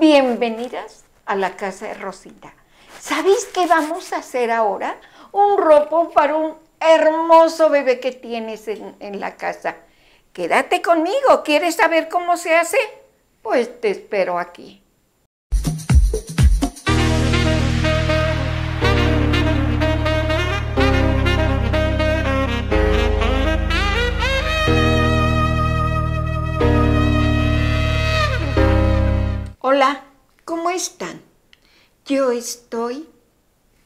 bienvenidas a la casa de Rosita. ¿Sabéis qué vamos a hacer ahora? Un ropón para un hermoso bebé que tienes en la casa. Quédate conmigo, ¿quieres saber cómo se hace? Pues te espero aquí. Hola, ¿cómo están? Yo estoy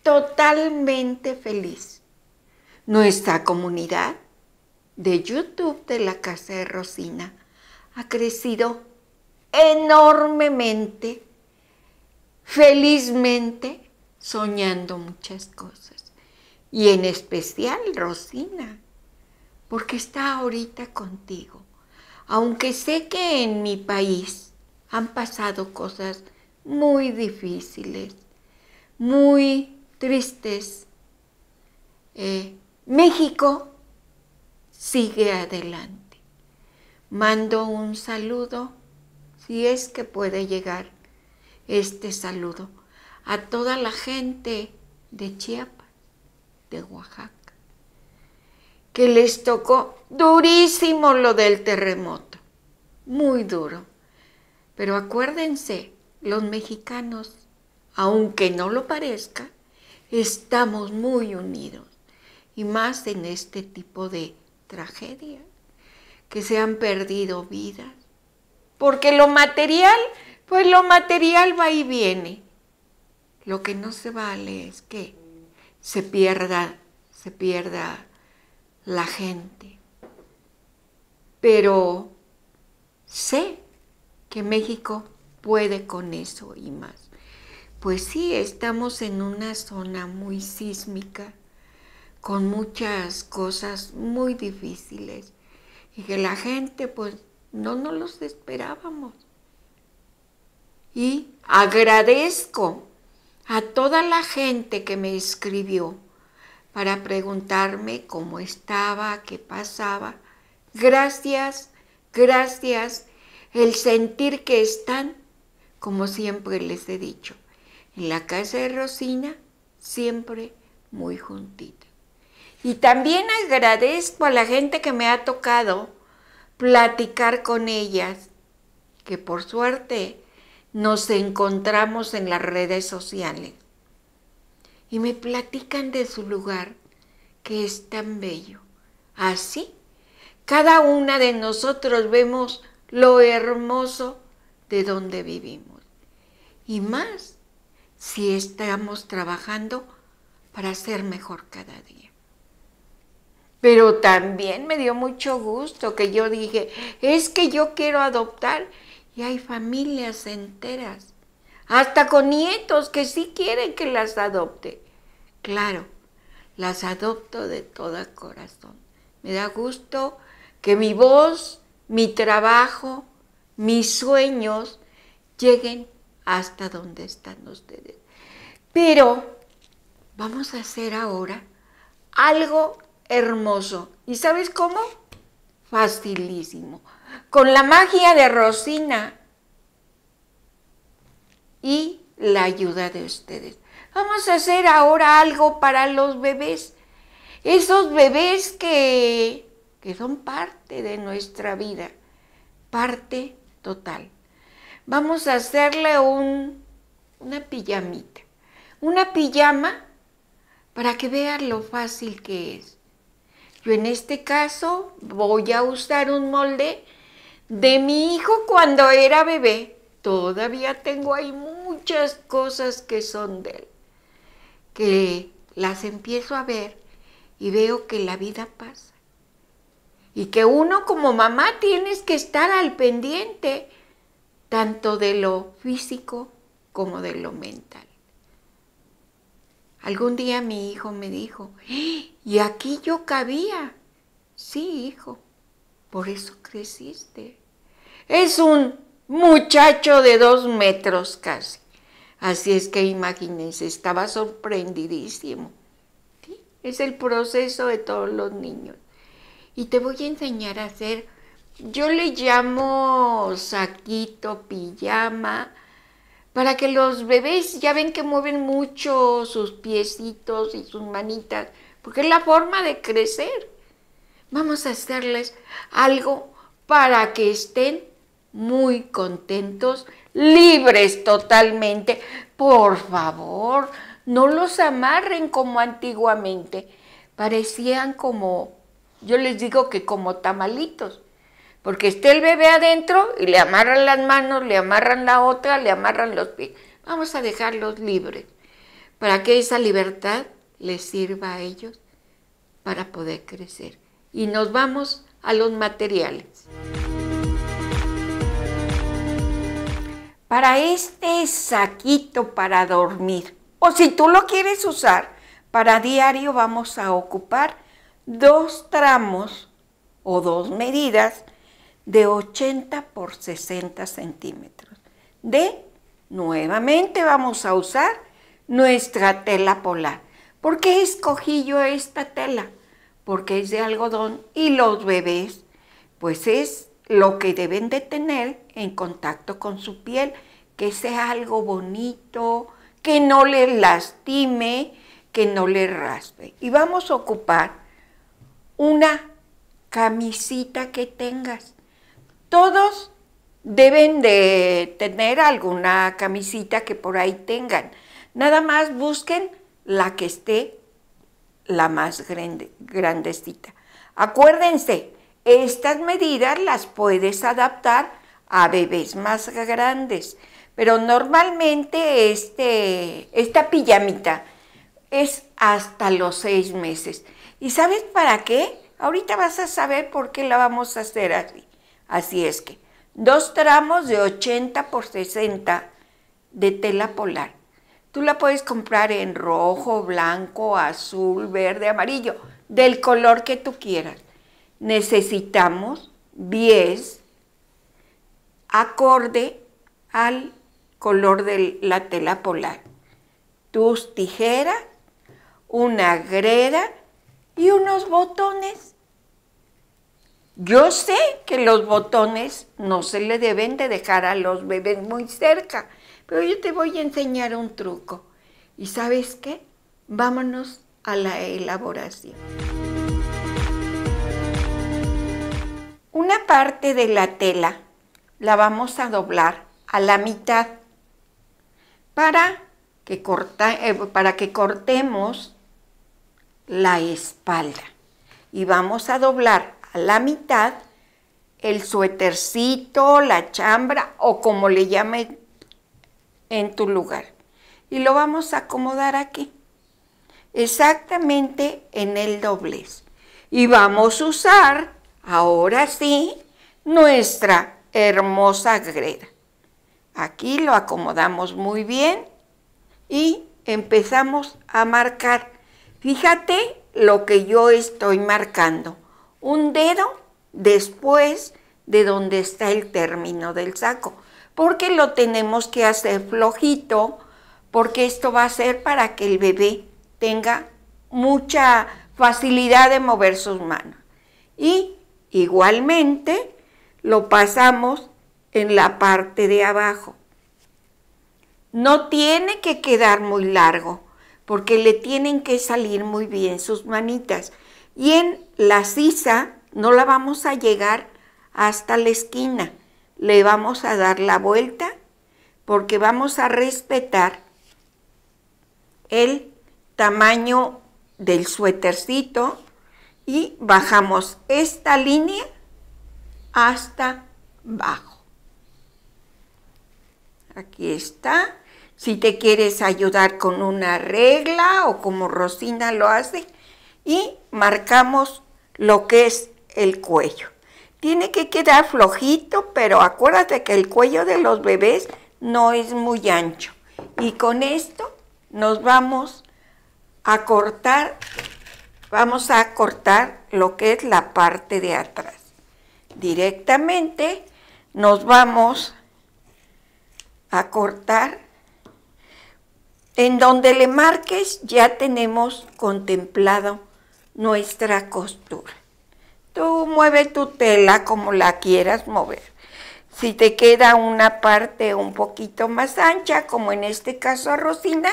totalmente feliz. Nuestra comunidad de YouTube de la Casa de Rosina ha crecido enormemente, felizmente, soñando muchas cosas. Y en especial Rosina, porque está ahorita contigo. Aunque sé que en mi país han pasado cosas muy difíciles, muy tristes. Eh, México sigue adelante. Mando un saludo, si es que puede llegar este saludo, a toda la gente de Chiapas, de Oaxaca, que les tocó durísimo lo del terremoto, muy duro pero acuérdense, los mexicanos, aunque no lo parezca, estamos muy unidos. Y más en este tipo de tragedias, que se han perdido vidas. Porque lo material, pues lo material va y viene. Lo que no se vale es que se pierda, se pierda la gente. Pero sé que México puede con eso y más. Pues sí, estamos en una zona muy sísmica, con muchas cosas muy difíciles y que la gente pues no nos los esperábamos. Y agradezco a toda la gente que me escribió para preguntarme cómo estaba, qué pasaba. Gracias, gracias el sentir que están, como siempre les he dicho, en la casa de Rosina, siempre muy juntita. Y también agradezco a la gente que me ha tocado platicar con ellas, que por suerte nos encontramos en las redes sociales. Y me platican de su lugar, que es tan bello. Así, cada una de nosotros vemos lo hermoso de donde vivimos. Y más si estamos trabajando para ser mejor cada día. Pero también me dio mucho gusto que yo dije, es que yo quiero adoptar. Y hay familias enteras, hasta con nietos que sí quieren que las adopte. Claro, las adopto de todo corazón. Me da gusto que mi voz mi trabajo, mis sueños lleguen hasta donde están ustedes. Pero vamos a hacer ahora algo hermoso. ¿Y sabes cómo? Facilísimo. Con la magia de Rosina y la ayuda de ustedes. Vamos a hacer ahora algo para los bebés. Esos bebés que que son parte de nuestra vida, parte total. Vamos a hacerle una pijamita, una pijama para que vean lo fácil que es. Yo en este caso voy a usar un molde de mi hijo cuando era bebé. Todavía tengo ahí muchas cosas que son de él, que las empiezo a ver y veo que la vida pasa y que uno como mamá tienes que estar al pendiente tanto de lo físico como de lo mental. Algún día mi hijo me dijo, ¡Eh! y aquí yo cabía. Sí, hijo, por eso creciste. Es un muchacho de dos metros casi. Así es que imagínense, estaba sorprendidísimo. Es el proceso de todos los niños y te voy a enseñar a hacer, yo le llamo saquito, pijama, para que los bebés, ya ven que mueven mucho sus piecitos y sus manitas, porque es la forma de crecer. Vamos a hacerles algo para que estén muy contentos, libres totalmente. Por favor, no los amarren como antiguamente. Parecían como yo les digo que como tamalitos, porque esté el bebé adentro y le amarran las manos, le amarran la otra, le amarran los pies. Vamos a dejarlos libres para que esa libertad les sirva a ellos para poder crecer. Y nos vamos a los materiales. Para este saquito para dormir, o si tú lo quieres usar, para diario vamos a ocupar dos tramos o dos medidas de 80 por 60 centímetros. De, nuevamente vamos a usar nuestra tela polar. ¿Por qué escogí yo esta tela? Porque es de algodón y los bebés, pues es lo que deben de tener en contacto con su piel, que sea algo bonito, que no le lastime, que no le raspe. Y vamos a ocupar una camisita que tengas. Todos deben de tener alguna camisita que por ahí tengan. Nada más busquen la que esté la más grandecita. Acuérdense, estas medidas las puedes adaptar a bebés más grandes, pero normalmente este, esta pijamita es hasta los seis meses. ¿Y sabes para qué? Ahorita vas a saber por qué la vamos a hacer así. Así es que, dos tramos de 80 por 60 de tela polar. Tú la puedes comprar en rojo, blanco, azul, verde, amarillo, del color que tú quieras. Necesitamos 10 acorde al color de la tela polar. Tus tijeras, una greda y unos botones. Yo sé que los botones no se le deben de dejar a los bebés muy cerca, pero yo te voy a enseñar un truco. ¿Y sabes qué? Vámonos a la elaboración. Una parte de la tela la vamos a doblar a la mitad para que, corta, eh, para que cortemos la espalda. Y vamos a doblar a la mitad el suétercito, la chambra o como le llame en tu lugar. Y lo vamos a acomodar aquí, exactamente en el doblez. Y vamos a usar, ahora sí, nuestra hermosa greda. Aquí lo acomodamos muy bien y empezamos a marcar Fíjate lo que yo estoy marcando. Un dedo después de donde está el término del saco. Porque lo tenemos que hacer flojito, porque esto va a ser para que el bebé tenga mucha facilidad de mover sus manos. Y igualmente lo pasamos en la parte de abajo. No tiene que quedar muy largo porque le tienen que salir muy bien sus manitas. Y en la sisa no la vamos a llegar hasta la esquina, le vamos a dar la vuelta porque vamos a respetar el tamaño del suétercito y bajamos esta línea hasta abajo. Aquí está si te quieres ayudar con una regla o como Rosina lo hace, y marcamos lo que es el cuello. Tiene que quedar flojito, pero acuérdate que el cuello de los bebés no es muy ancho. Y con esto nos vamos a cortar, vamos a cortar lo que es la parte de atrás. Directamente nos vamos a cortar en donde le marques ya tenemos contemplado nuestra costura. Tú mueve tu tela como la quieras mover. Si te queda una parte un poquito más ancha, como en este caso a Rosina,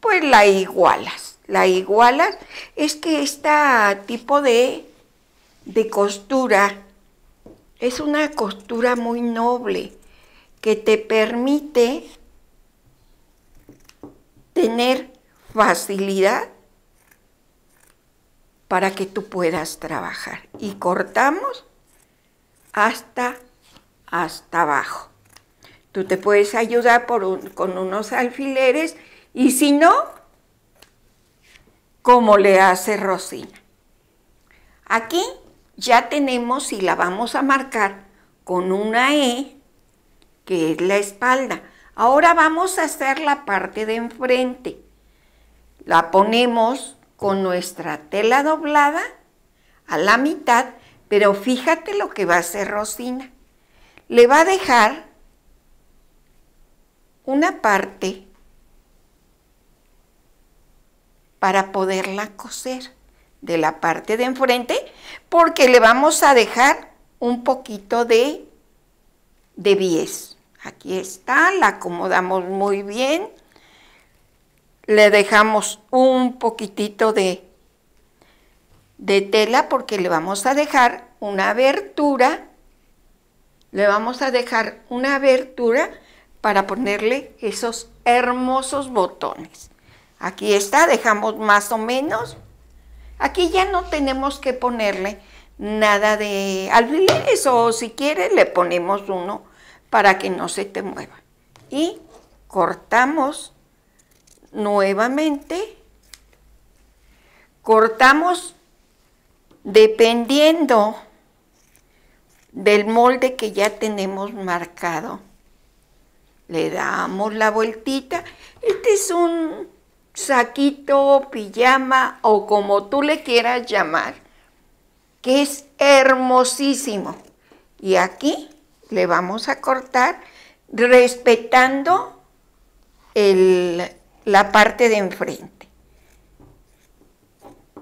pues la igualas. La igualas. Es que este tipo de, de costura es una costura muy noble que te permite tener facilidad para que tú puedas trabajar. Y cortamos hasta, hasta abajo. Tú te puedes ayudar con unos alfileres y si no, como le hace Rosina. Aquí ya tenemos y la vamos a marcar con una E, que es la espalda. Ahora vamos a hacer la parte de enfrente. La ponemos con nuestra tela doblada a la mitad, pero fíjate lo que va a hacer Rosina. Le va a dejar una parte para poderla coser de la parte de enfrente, porque le vamos a dejar un poquito de, de bies. Aquí está, la acomodamos muy bien. Le dejamos un poquitito de, de tela porque le vamos a dejar una abertura. Le vamos a dejar una abertura para ponerle esos hermosos botones. Aquí está, dejamos más o menos. Aquí ya no tenemos que ponerle nada de alfileres o si quiere le ponemos uno para que no se te mueva. Y cortamos nuevamente. Cortamos dependiendo del molde que ya tenemos marcado. Le damos la vueltita. Este es un saquito, pijama o como tú le quieras llamar, que es hermosísimo. Y aquí le vamos a cortar respetando la parte de enfrente,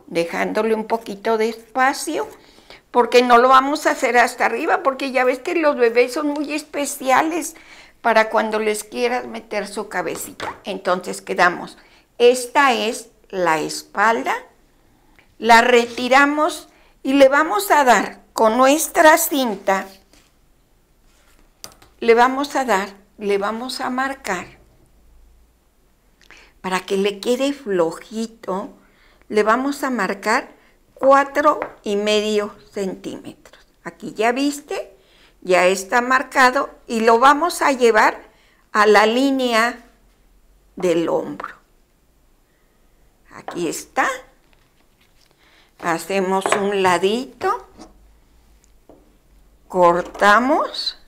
dejándole un poquito de espacio, porque no lo vamos a hacer hasta arriba, porque ya ves que los bebés son muy especiales para cuando les quieras meter su cabecita. Entonces quedamos, esta es la espalda, la retiramos y le vamos a dar con nuestra cinta le vamos a dar, le vamos a marcar, para que le quede flojito, le vamos a marcar cuatro y medio centímetros. Aquí ya viste, ya está marcado y lo vamos a llevar a la línea del hombro. Aquí está. Hacemos un ladito, cortamos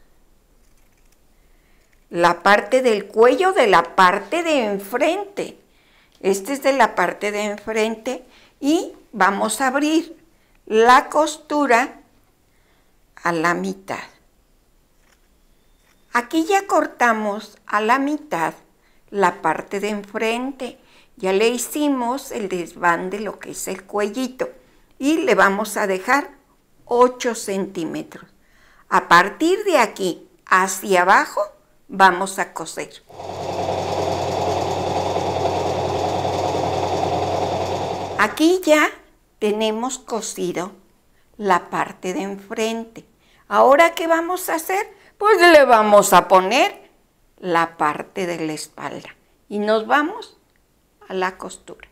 la parte del cuello de la parte de enfrente. Este es de la parte de enfrente y vamos a abrir la costura a la mitad. Aquí ya cortamos a la mitad la parte de enfrente. Ya le hicimos el desván de lo que es el cuellito y le vamos a dejar 8 centímetros. A partir de aquí hacia abajo vamos a coser. Aquí ya tenemos cosido la parte de enfrente. Ahora, ¿qué vamos a hacer? Pues le vamos a poner la parte de la espalda y nos vamos a la costura.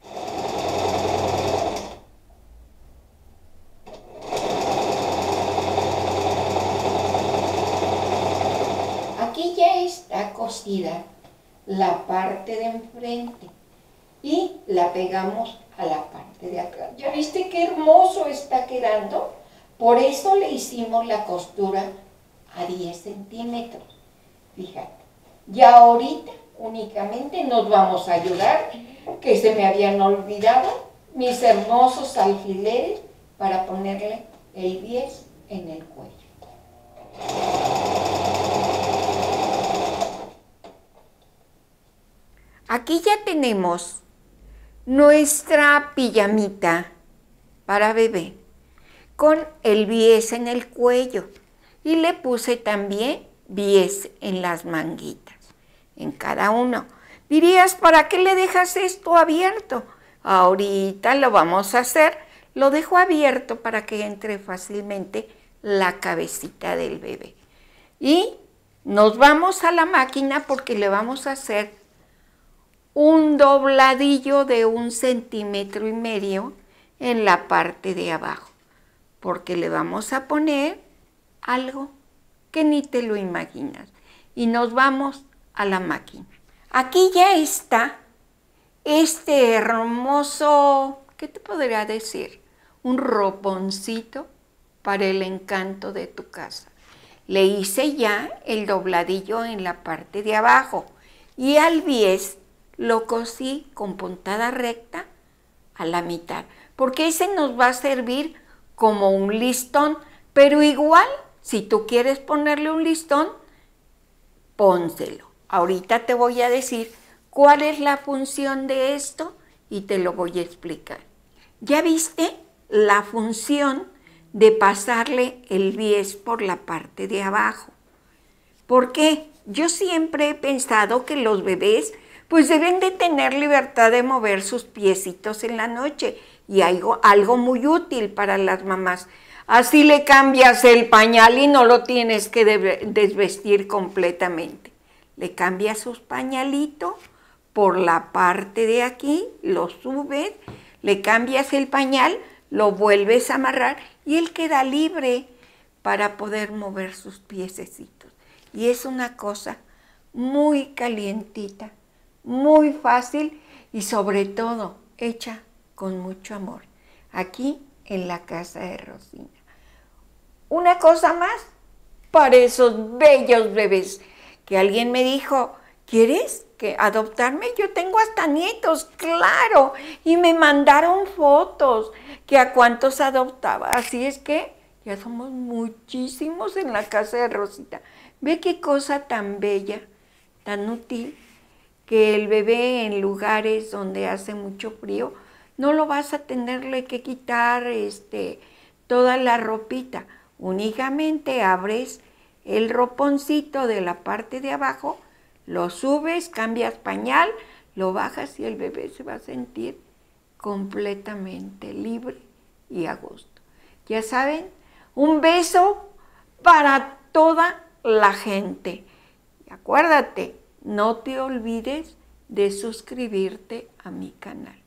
la parte de enfrente y la pegamos a la parte de atrás. ¿Ya viste qué hermoso está quedando? Por eso le hicimos la costura a 10 centímetros. Fíjate. Y ahorita únicamente nos vamos a ayudar, que se me habían olvidado, mis hermosos alfileres para ponerle el 10 en el cuello. Y ya tenemos nuestra pijamita para bebé con el bies en el cuello y le puse también bies en las manguitas, en cada uno. Dirías, ¿para qué le dejas esto abierto? Ahorita lo vamos a hacer. Lo dejo abierto para que entre fácilmente la cabecita del bebé. Y nos vamos a la máquina porque le vamos a hacer un dobladillo de un centímetro y medio en la parte de abajo, porque le vamos a poner algo que ni te lo imaginas. Y nos vamos a la máquina. Aquí ya está este hermoso, ¿qué te podría decir? Un roponcito para el encanto de tu casa. Le hice ya el dobladillo en la parte de abajo y al 10 lo cosí con puntada recta a la mitad, porque ese nos va a servir como un listón, pero igual, si tú quieres ponerle un listón, pónselo. Ahorita te voy a decir cuál es la función de esto y te lo voy a explicar. ¿Ya viste la función de pasarle el 10 por la parte de abajo? ¿Por qué? Yo siempre he pensado que los bebés pues deben de tener libertad de mover sus piecitos en la noche y algo, algo muy útil para las mamás. Así le cambias el pañal y no lo tienes que desvestir completamente. Le cambias sus pañalitos por la parte de aquí, lo subes, le cambias el pañal, lo vuelves a amarrar y él queda libre para poder mover sus piececitos. Y es una cosa muy calientita muy fácil y sobre todo hecha con mucho amor, aquí en la casa de Rosina. Una cosa más para esos bellos bebés que alguien me dijo, ¿quieres que adoptarme? Yo tengo hasta nietos, claro, y me mandaron fotos que a cuántos adoptaba. Así es que ya somos muchísimos en la casa de Rosita. Ve qué cosa tan bella, tan útil que el bebé en lugares donde hace mucho frío, no lo vas a tenerle que quitar este, toda la ropita. Únicamente abres el roponcito de la parte de abajo, lo subes, cambias pañal, lo bajas y el bebé se va a sentir completamente libre y a gusto. Ya saben, un beso para toda la gente. acuérdate, no te olvides de suscribirte a mi canal.